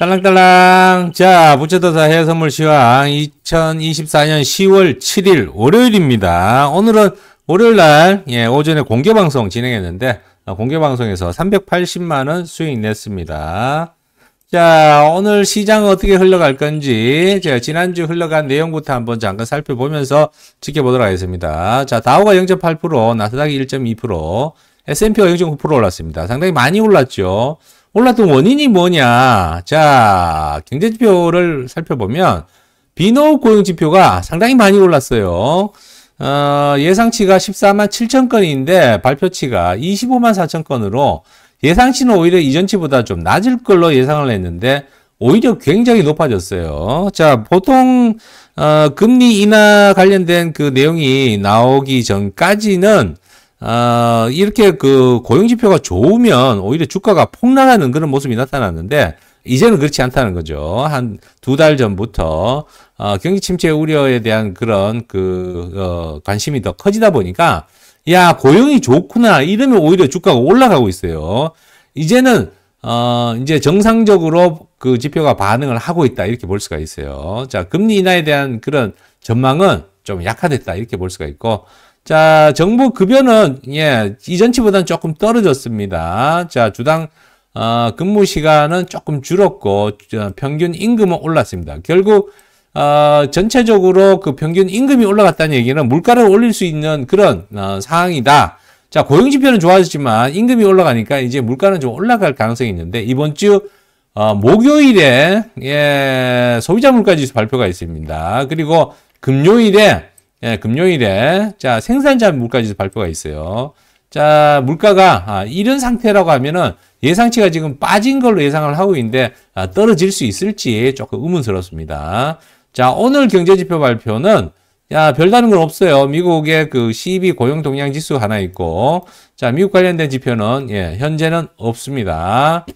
딸랑딸랑 자 부채도사 해외선물 시황 2024년 10월 7일 월요일입니다 오늘은 월요일날 예, 오전에 공개방송 진행했는데 어, 공개방송에서 380만원 수익 냈습니다 자 오늘 시장 어떻게 흘러갈 건지 제가 지난주 흘러간 내용부터 한번 잠깐 살펴보면서 지켜보도록 하겠습니다 자 다우가 0.8% 나스닥이 1.2% S&P가 0.9% 올랐습니다 상당히 많이 올랐죠 올랐던 원인이 뭐냐? 자, 경제지표를 살펴보면 비노 고용지표가 상당히 많이 올랐어요. 어, 예상치가 14만 7천 건인데 발표치가 25만 4천 건으로 예상치는 오히려 이전치보다 좀 낮을 걸로 예상을 했는데 오히려 굉장히 높아졌어요. 자, 보통 어, 금리 인하 관련된 그 내용이 나오기 전까지는 아, 이렇게 그 고용 지표가 좋으면 오히려 주가가 폭락하는 그런 모습이 나타났는데 이제는 그렇지 않다는 거죠. 한 두 달 전부터 어, 경기 침체 우려에 대한 그런 그 어, 관심이 더 커지다 보니까 야 고용이 좋구나 이러면 오히려 주가가 올라가고 있어요. 이제는 어, 이제 정상적으로 그 지표가 반응을 하고 있다 이렇게 볼 수가 있어요. 자 금리 인하에 대한 그런 전망은 좀 약화됐다 이렇게 볼 수가 있고 자, 정부 급여는 예, 이전치보다는 조금 떨어졌습니다. 자, 주당 어, 근무 시간은 조금 줄었고 평균 임금은 올랐습니다. 결국 어, 전체적으로 그 평균 임금이 올라갔다는 얘기는 물가를 올릴 수 있는 그런 어, 상황이다. 자, 고용지표는 좋아졌지만 임금이 올라가니까 이제 물가는 좀 올라갈 가능성이 있는데 이번 주 어, 목요일에 예, 소비자 물가지수 발표가 있습니다. 그리고 금요일에 예, 금요일에 자 생산자 물가지수 발표가 있어요. 자 물가가 아, 이런 상태라고 하면은 예상치가 지금 빠진 걸로 예상을 하고 있는데 아, 떨어질 수 있을지 조금 의문스럽습니다. 자 오늘 경제지표 발표는 야, 별다른 건 없어요. 미국의 그 CB 고용 동향 지수 하나 있고, 자, 미국 관련된 지표는, 예, 현재는 없습니다.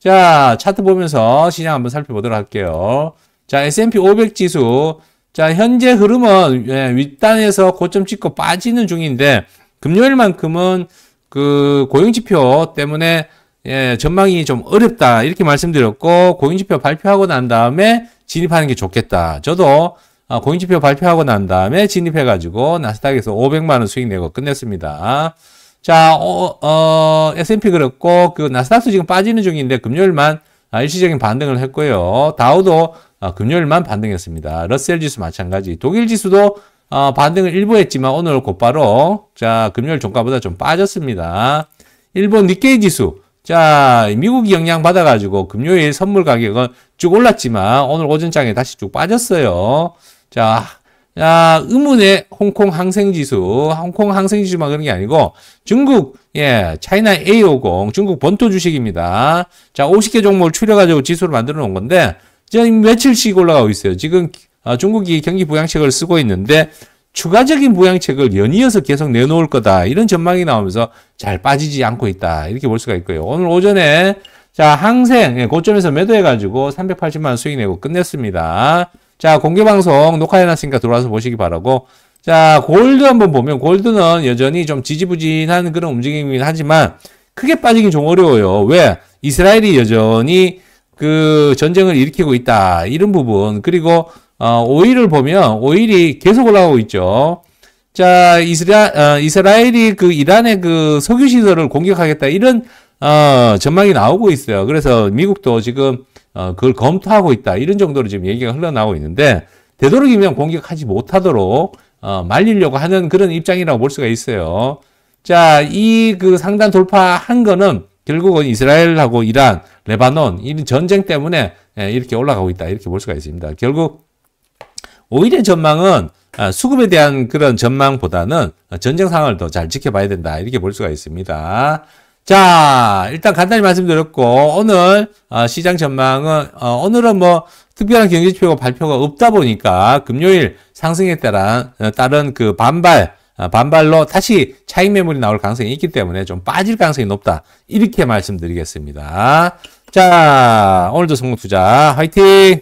자, 차트 보면서 시장 한번 살펴보도록 할게요. 자, S&P 500 지수, 자, 현재 흐름은 예, 윗단에서 고점 찍고 빠지는 중인데 금요일만큼은 그 고용 지표 때문에 예, 전망이 좀 어렵다 이렇게 말씀드렸고 고용 지표 발표하고 난 다음에 진입하는 게 좋겠다. 저도 아, 고용 지표 발표하고 난 다음에 진입해 가지고 나스닥에서 500만 원 수익 내고 끝냈습니다. 자, 어, 어, S&P 그렇고 그 나스닥도 지금 빠지는 중인데 금요일만 일시적인 반등을 했고요. 다우도 아, 금요일만 반등했습니다. 러셀 지수 마찬가지. 독일 지수도 아, 반등을 일부 했지만 오늘 곧바로 자 금요일 종가보다 좀 빠졌습니다. 일본 니케이 지수 자 미국이 영향 받아가지고 금요일 선물 가격은 쭉 올랐지만 오늘 오전장에 다시 쭉 빠졌어요. 자 아, 의문의 홍콩 항생지수, 홍콩 항생지수만 그런 게 아니고 중국, 예, 차이나 A50, 중국 본토 주식입니다. 자, 50개 종목을 추려가지고 지수를 만들어 놓은 건데, 지금 며칠씩 올라가고 있어요. 지금 아, 중국이 경기 부양책을 쓰고 있는데, 추가적인 부양책을 연이어서 계속 내놓을 거다. 이런 전망이 나오면서 잘 빠지지 않고 있다. 이렇게 볼 수가 있고요. 오늘 오전에 자, 항생, 예, 고점에서 매도해가지고 380만원 수익 내고 끝냈습니다. 자, 공개방송 녹화해놨으니까 들어와서 보시기 바라고. 자, 골드 한번 보면, 골드는 여전히 좀 지지부진한 그런 움직임이긴 하지만, 크게 빠지기좀 어려워요. 왜? 이스라엘이 여전히 그 전쟁을 일으키고 있다. 이런 부분. 그리고, 어, 오일을 보면, 오일이 계속 올라오고 있죠. 자, 이스라, 어, 이스라엘이 그 이란의 그 석유시설을 공격하겠다. 이런, 어, 전망이 나오고 있어요. 그래서 미국도 지금 어, 그걸 검토하고 있다. 이런 정도로 지금 얘기가 흘러나오고 있는데 되도록이면 공격하지 못하도록 어, 말리려고 하는 그런 입장이라고 볼 수가 있어요. 자, 이 그 상단 돌파한 거는 결국은 이스라엘하고 이란, 레바논 이런 전쟁 때문에 예, 이렇게 올라가고 있다. 이렇게 볼 수가 있습니다. 결국 오히려 전망은 아, 수급에 대한 그런 전망보다는 전쟁 상황을 더 잘 지켜봐야 된다. 이렇게 볼 수가 있습니다. 자, 일단 간단히 말씀드렸고, 오늘 어, 시장 전망은, 어, 오늘은 뭐, 특별한 경제지표 가 발표가 없다 보니까, 금요일 상승에 따른, 다른그 어, 반발, 반발로 다시 차익 매물이 나올 가능성이 있기 때문에 좀 빠질 가능성이 높다. 이렇게 말씀드리겠습니다. 자, 오늘도 성공 투자, 화이팅!